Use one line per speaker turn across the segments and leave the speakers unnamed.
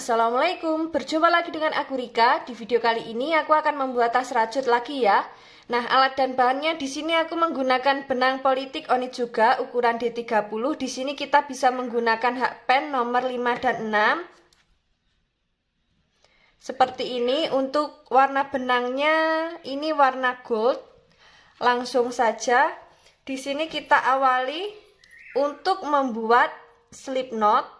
Assalamualaikum, berjumpa lagi dengan aku Rika. Di video kali ini aku akan membuat tas rajut lagi ya. Nah, alat dan bahannya di sini aku menggunakan benang politik juga ukuran D30. Di sini kita bisa menggunakan hak pen nomor 5 dan 6. Seperti ini untuk warna benangnya ini warna gold. Langsung saja di sini kita awali untuk membuat slip knot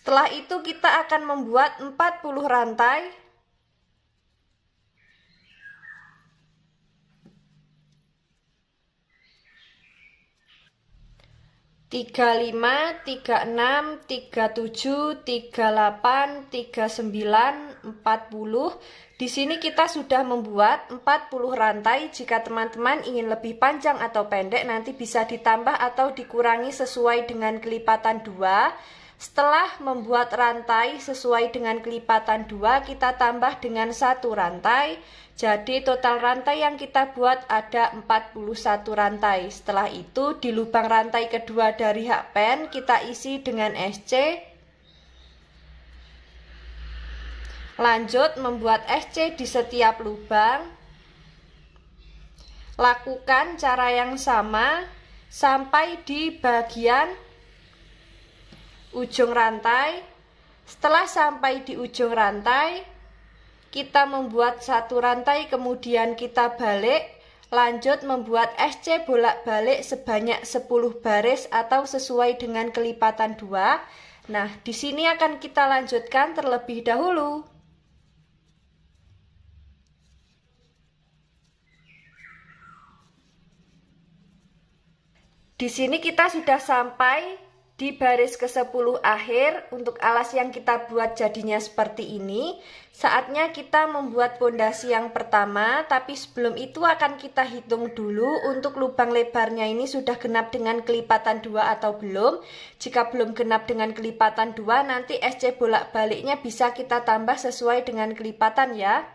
Setelah itu kita akan membuat 40 rantai tiga lima, tiga enam, tiga tujuh, tiga delapan, tiga sembilan, empat puluh. Di sini kita sudah membuat empat puluh rantai. Jika teman-teman ingin lebih panjang atau pendek, nanti bisa ditambah atau dikurangi sesuai dengan kelipatan dua. Setelah membuat rantai sesuai dengan kelipatan 2, kita tambah dengan satu rantai. Jadi total rantai yang kita buat ada 41 rantai. Setelah itu di lubang rantai kedua dari hakpen kita isi dengan SC. Lanjut membuat SC di setiap lubang. Lakukan cara yang sama sampai di bagian ujung rantai. Setelah sampai di ujung rantai, kita membuat satu rantai kemudian kita balik. Lanjut membuat SC bolak-balik sebanyak 10 baris atau sesuai dengan kelipatan 2. Nah, di sini akan kita lanjutkan terlebih dahulu. Di sini kita sudah sampai di baris ke-10 akhir, untuk alas yang kita buat jadinya seperti ini, saatnya kita membuat pondasi yang pertama, tapi sebelum itu akan kita hitung dulu untuk lubang lebarnya ini sudah genap dengan kelipatan 2 atau belum. Jika belum genap dengan kelipatan 2, nanti SC bolak-baliknya bisa kita tambah sesuai dengan kelipatan ya.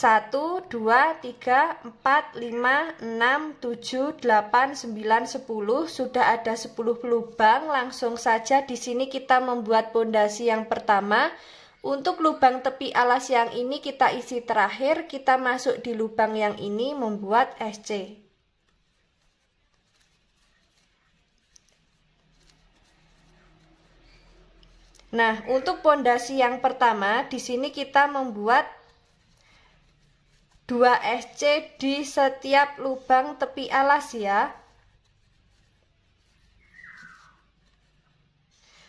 1, 2, 3, 4, 5, 6, 7, 8, 9, 10 Sudah ada 10 lubang Langsung saja di sini kita membuat pondasi yang pertama Untuk lubang tepi alas yang ini kita isi terakhir Kita masuk di lubang yang ini membuat SC Nah, untuk pondasi yang pertama, di sini kita membuat 2 SC di setiap lubang tepi alas ya.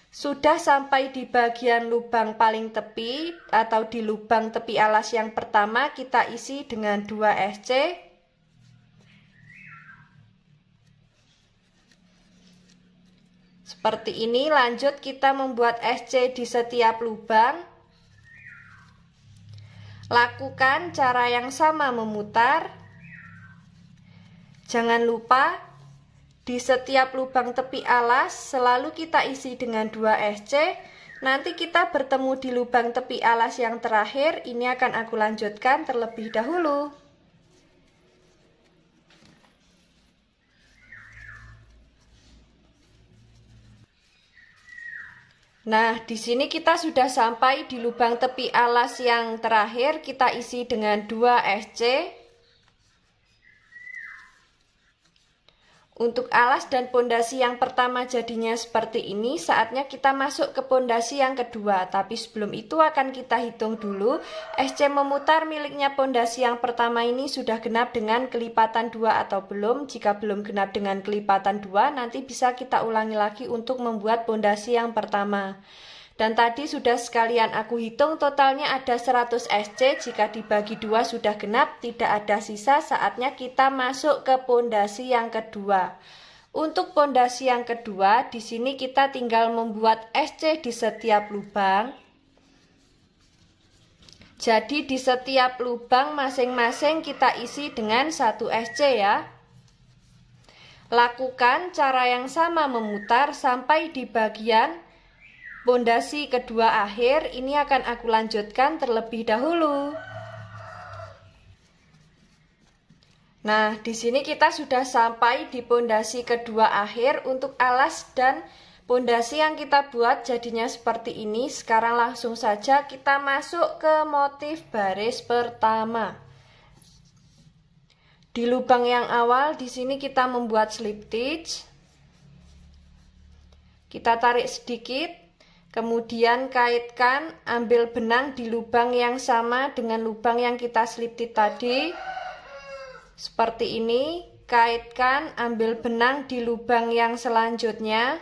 Sudah sampai di bagian lubang paling tepi atau di lubang tepi alas yang pertama kita isi dengan 2 SC. Seperti ini lanjut kita membuat SC di setiap lubang. Lakukan cara yang sama memutar. Jangan lupa, di setiap lubang tepi alas selalu kita isi dengan 2 SC. Nanti kita bertemu di lubang tepi alas yang terakhir, ini akan aku lanjutkan terlebih dahulu. Nah, di sini kita sudah sampai di lubang tepi alas yang terakhir, kita isi dengan 2SC Untuk alas dan pondasi yang pertama jadinya seperti ini, saatnya kita masuk ke pondasi yang kedua. Tapi sebelum itu akan kita hitung dulu, SC memutar miliknya pondasi yang pertama ini sudah genap dengan kelipatan dua atau belum. Jika belum genap dengan kelipatan dua, nanti bisa kita ulangi lagi untuk membuat pondasi yang pertama. Dan tadi sudah sekalian aku hitung totalnya ada 100 SC, jika dibagi dua sudah genap, tidak ada sisa, saatnya kita masuk ke pondasi yang kedua. Untuk pondasi yang kedua, di sini kita tinggal membuat SC di setiap lubang. Jadi di setiap lubang masing-masing kita isi dengan satu SC ya. Lakukan cara yang sama memutar sampai di bagian Pondasi kedua akhir ini akan aku lanjutkan terlebih dahulu. Nah, di sini kita sudah sampai di pondasi kedua akhir untuk alas dan pondasi yang kita buat jadinya seperti ini. Sekarang langsung saja kita masuk ke motif baris pertama. Di lubang yang awal di sini kita membuat slip stitch. Kita tarik sedikit Kemudian kaitkan, ambil benang di lubang yang sama dengan lubang yang kita slip stitch tadi. Seperti ini, kaitkan, ambil benang di lubang yang selanjutnya.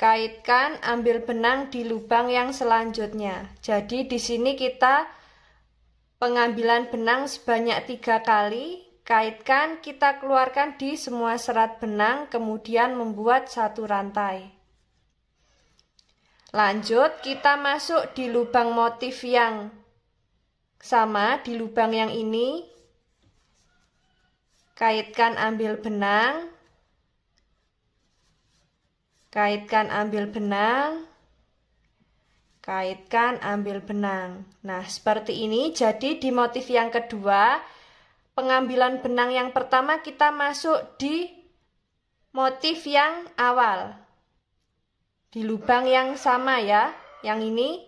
Kaitkan, ambil benang di lubang yang selanjutnya. Jadi di sini kita pengambilan benang sebanyak tiga kali. Kaitkan, kita keluarkan di semua serat benang, kemudian membuat satu rantai. Lanjut kita masuk di lubang motif yang sama di lubang yang ini. Kaitkan ambil benang. Kaitkan ambil benang. Kaitkan ambil benang. Nah, seperti ini. Jadi di motif yang kedua, pengambilan benang yang pertama kita masuk di motif yang awal di lubang yang sama ya yang ini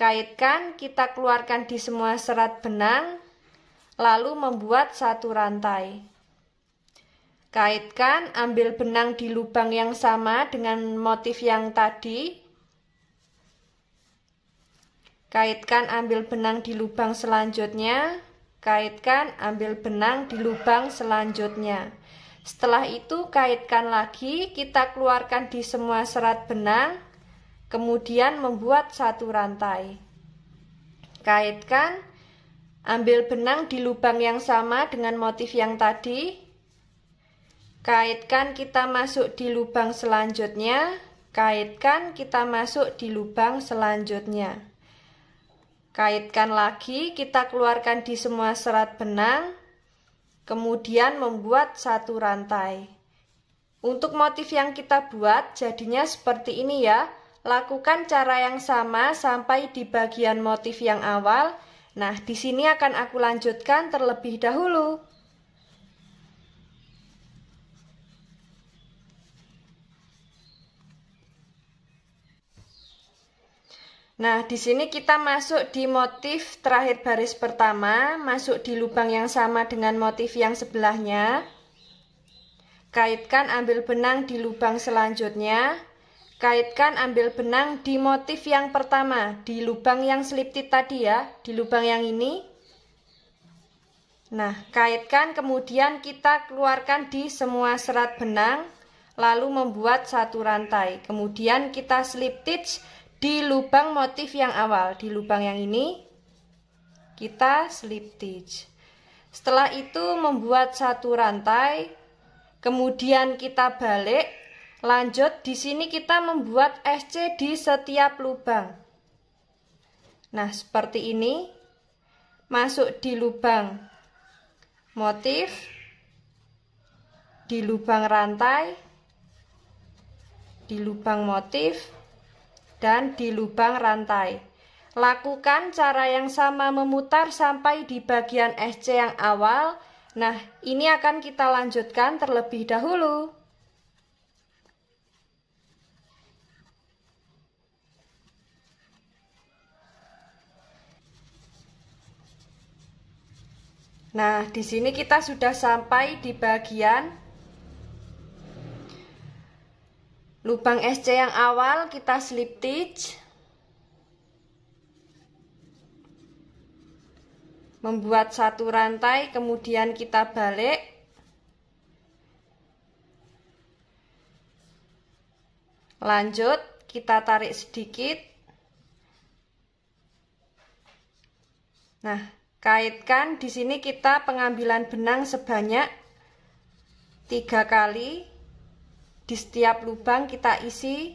kaitkan kita keluarkan di semua serat benang lalu membuat satu rantai kaitkan ambil benang di lubang yang sama dengan motif yang tadi kaitkan ambil benang di lubang selanjutnya kaitkan ambil benang di lubang selanjutnya setelah itu kaitkan lagi, kita keluarkan di semua serat benang, kemudian membuat satu rantai. Kaitkan, ambil benang di lubang yang sama dengan motif yang tadi. Kaitkan kita masuk di lubang selanjutnya, kaitkan kita masuk di lubang selanjutnya. Kaitkan lagi, kita keluarkan di semua serat benang, Kemudian membuat satu rantai. Untuk motif yang kita buat jadinya seperti ini ya. Lakukan cara yang sama sampai di bagian motif yang awal. Nah, di sini akan aku lanjutkan terlebih dahulu. Nah, di sini kita masuk di motif terakhir baris pertama, masuk di lubang yang sama dengan motif yang sebelahnya. Kaitkan ambil benang di lubang selanjutnya. Kaitkan ambil benang di motif yang pertama, di lubang yang slip stitch tadi ya, di lubang yang ini. Nah, kaitkan kemudian kita keluarkan di semua serat benang, lalu membuat satu rantai. Kemudian kita slip stitch di lubang motif yang awal di lubang yang ini kita slip stitch setelah itu membuat satu rantai kemudian kita balik lanjut di sini kita membuat SC di setiap lubang nah seperti ini masuk di lubang motif di lubang rantai di lubang motif dan di lubang rantai. Lakukan cara yang sama memutar sampai di bagian SC yang awal. Nah, ini akan kita lanjutkan terlebih dahulu. Nah, di sini kita sudah sampai di bagian lubang SC yang awal kita slip stitch membuat satu rantai kemudian kita balik lanjut kita tarik sedikit nah kaitkan di sini kita pengambilan benang sebanyak tiga kali di setiap lubang kita isi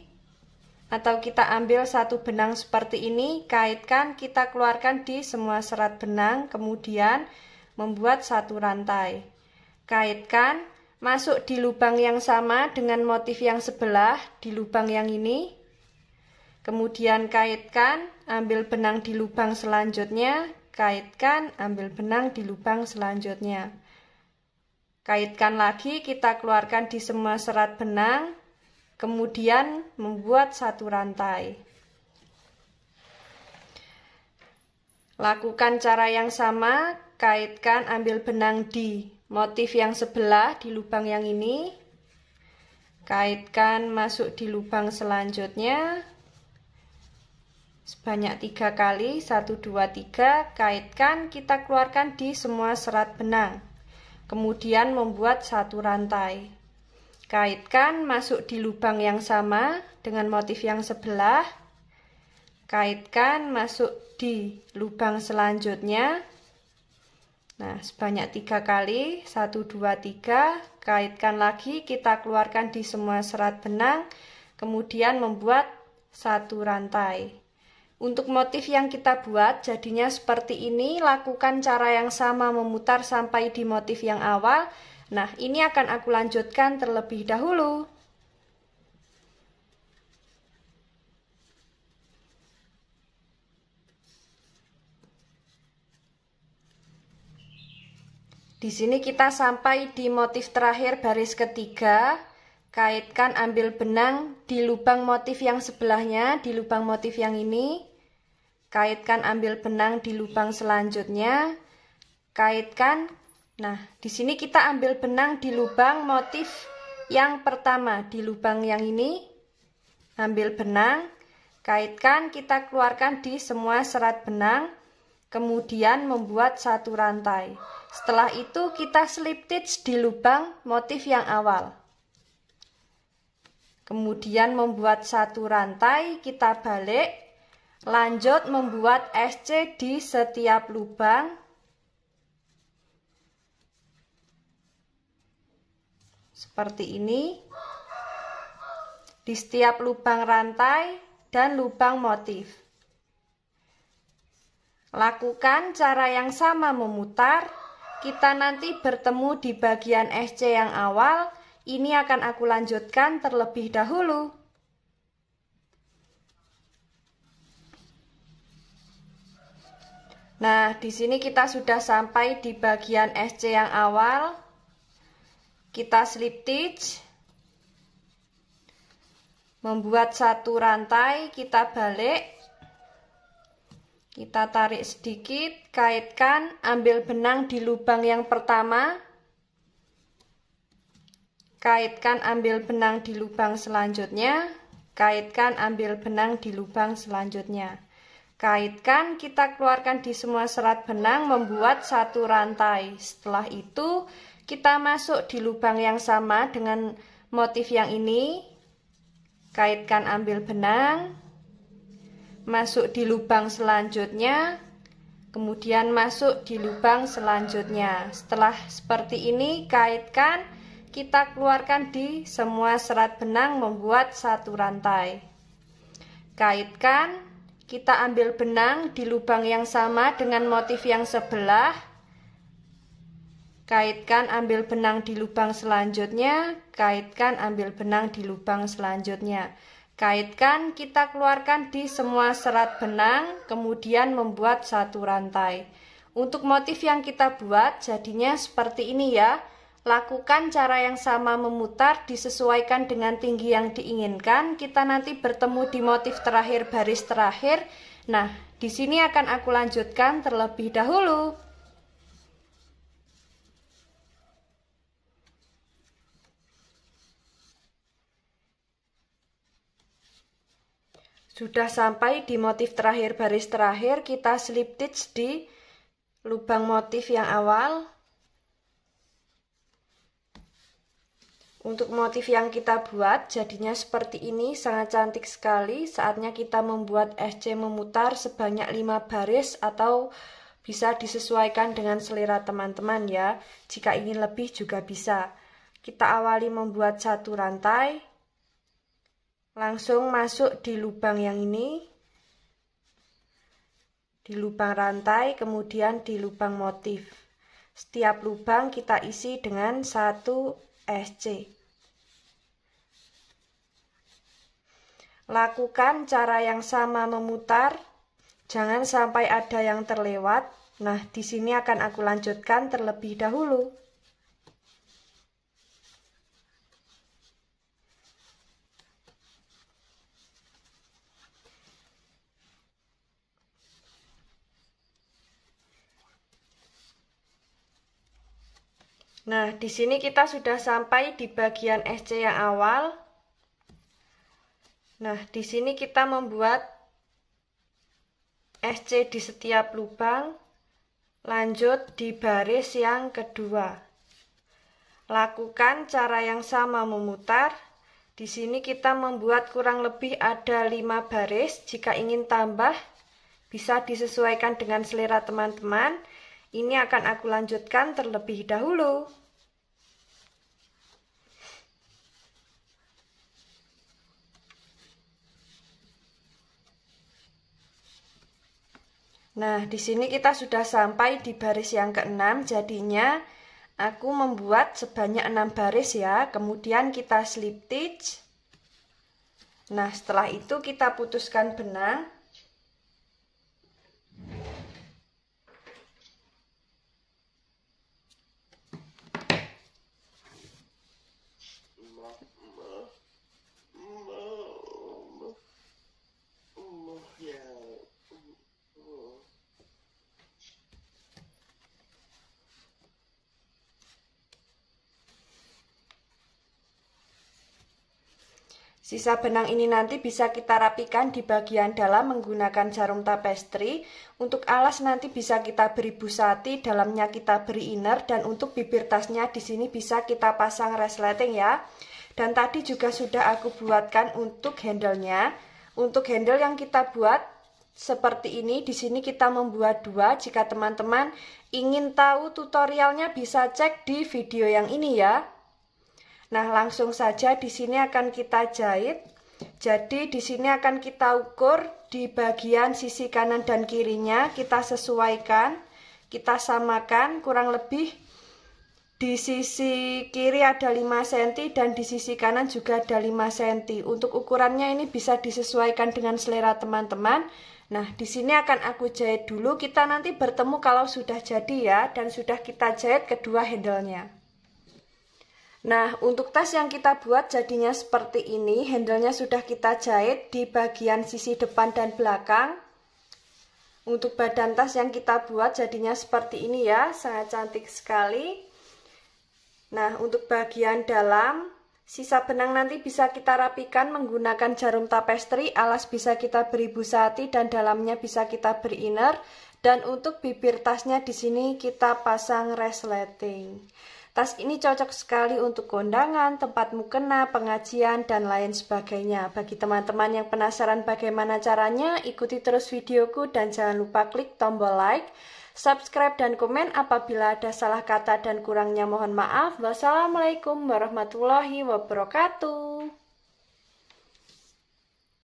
atau kita ambil satu benang seperti ini kaitkan kita keluarkan di semua serat benang kemudian membuat satu rantai kaitkan masuk di lubang yang sama dengan motif yang sebelah di lubang yang ini kemudian kaitkan ambil benang di lubang selanjutnya kaitkan ambil benang di lubang selanjutnya Kaitkan lagi, kita keluarkan di semua serat benang, kemudian membuat satu rantai. Lakukan cara yang sama, kaitkan ambil benang di motif yang sebelah di lubang yang ini, kaitkan masuk di lubang selanjutnya sebanyak tiga kali, satu dua tiga. kaitkan kita keluarkan di semua serat benang. Kemudian membuat satu rantai. Kaitkan masuk di lubang yang sama dengan motif yang sebelah. Kaitkan masuk di lubang selanjutnya. Nah, sebanyak tiga kali, satu, dua, tiga, kaitkan lagi, kita keluarkan di semua serat benang, kemudian membuat satu rantai. Untuk motif yang kita buat jadinya seperti ini, lakukan cara yang sama memutar sampai di motif yang awal. Nah, ini akan aku lanjutkan terlebih dahulu. Di sini kita sampai di motif terakhir baris ketiga, kaitkan ambil benang di lubang motif yang sebelahnya, di lubang motif yang ini, Kaitkan ambil benang di lubang selanjutnya. Kaitkan. Nah, di sini kita ambil benang di lubang motif yang pertama, di lubang yang ini. Ambil benang, kaitkan, kita keluarkan di semua serat benang, kemudian membuat satu rantai. Setelah itu kita slip stitch di lubang motif yang awal. Kemudian membuat satu rantai, kita balik Lanjut membuat SC di setiap lubang seperti ini di setiap lubang rantai dan lubang motif. Lakukan cara yang sama memutar, kita nanti bertemu di bagian SC yang awal, ini akan aku lanjutkan terlebih dahulu. Nah, di sini kita sudah sampai di bagian SC yang awal. Kita slip stitch. Membuat satu rantai, kita balik. Kita tarik sedikit, kaitkan, ambil benang di lubang yang pertama. Kaitkan, ambil benang di lubang selanjutnya. Kaitkan, ambil benang di lubang selanjutnya. Kaitkan kita keluarkan di semua serat benang membuat satu rantai. Setelah itu kita masuk di lubang yang sama dengan motif yang ini. Kaitkan ambil benang. Masuk di lubang selanjutnya. Kemudian masuk di lubang selanjutnya. Setelah seperti ini kaitkan kita keluarkan di semua serat benang membuat satu rantai. Kaitkan kita ambil benang di lubang yang sama dengan motif yang sebelah. Kaitkan ambil benang di lubang selanjutnya, kaitkan ambil benang di lubang selanjutnya. Kaitkan kita keluarkan di semua serat benang, kemudian membuat satu rantai. Untuk motif yang kita buat jadinya seperti ini ya. Lakukan cara yang sama memutar disesuaikan dengan tinggi yang diinginkan. Kita nanti bertemu di motif terakhir baris terakhir. Nah, di sini akan aku lanjutkan terlebih dahulu. Sudah sampai di motif terakhir baris terakhir, kita slip stitch di lubang motif yang awal Untuk motif yang kita buat jadinya seperti ini sangat cantik sekali saatnya kita membuat SC memutar sebanyak 5 baris atau bisa disesuaikan dengan selera teman-teman ya jika ingin lebih juga bisa kita awali membuat satu rantai langsung masuk di lubang yang ini di lubang rantai kemudian di lubang motif setiap lubang kita isi dengan satu SC. Lakukan cara yang sama memutar, jangan sampai ada yang terlewat. Nah, di sini akan aku lanjutkan terlebih dahulu. Nah, di sini kita sudah sampai di bagian SC yang awal. Nah, di sini kita membuat SC di setiap lubang. Lanjut di baris yang kedua. Lakukan cara yang sama memutar. Di sini kita membuat kurang lebih ada 5 baris. Jika ingin tambah, bisa disesuaikan dengan selera teman-teman. Ini akan aku lanjutkan terlebih dahulu. Nah, di sini kita sudah sampai di baris yang keenam, jadinya aku membuat sebanyak 6 baris ya. Kemudian kita slip stitch. Nah, setelah itu kita putuskan benang Sisa benang ini nanti bisa kita rapikan di bagian dalam menggunakan jarum tapestri. Untuk alas nanti bisa kita beri busati, dalamnya kita beri inner, dan untuk bibir tasnya di sini bisa kita pasang resleting ya. Dan tadi juga sudah aku buatkan untuk handle-nya. Untuk handle yang kita buat seperti ini, di sini kita membuat dua. Jika teman-teman ingin tahu tutorialnya bisa cek di video yang ini ya. Nah, langsung saja di sini akan kita jahit. Jadi di sini akan kita ukur di bagian sisi kanan dan kirinya, kita sesuaikan, kita samakan kurang lebih di sisi kiri ada 5 cm dan di sisi kanan juga ada 5 cm. Untuk ukurannya ini bisa disesuaikan dengan selera teman-teman. Nah, di sini akan aku jahit dulu. Kita nanti bertemu kalau sudah jadi ya dan sudah kita jahit kedua handle-nya. Nah, untuk tas yang kita buat jadinya seperti ini. Handlenya sudah kita jahit di bagian sisi depan dan belakang. Untuk badan tas yang kita buat jadinya seperti ini ya, sangat cantik sekali. Nah, untuk bagian dalam, sisa benang nanti bisa kita rapikan menggunakan jarum tapestri, alas bisa kita beri busati dan dalamnya bisa kita beri inner. Dan untuk bibir tasnya di sini kita pasang resleting. Tas ini cocok sekali untuk kondangan, tempat mukena, pengajian, dan lain sebagainya. Bagi teman-teman yang penasaran bagaimana caranya, ikuti terus videoku dan jangan lupa klik tombol like, subscribe, dan komen apabila ada salah kata dan kurangnya mohon maaf. Wassalamualaikum warahmatullahi wabarakatuh.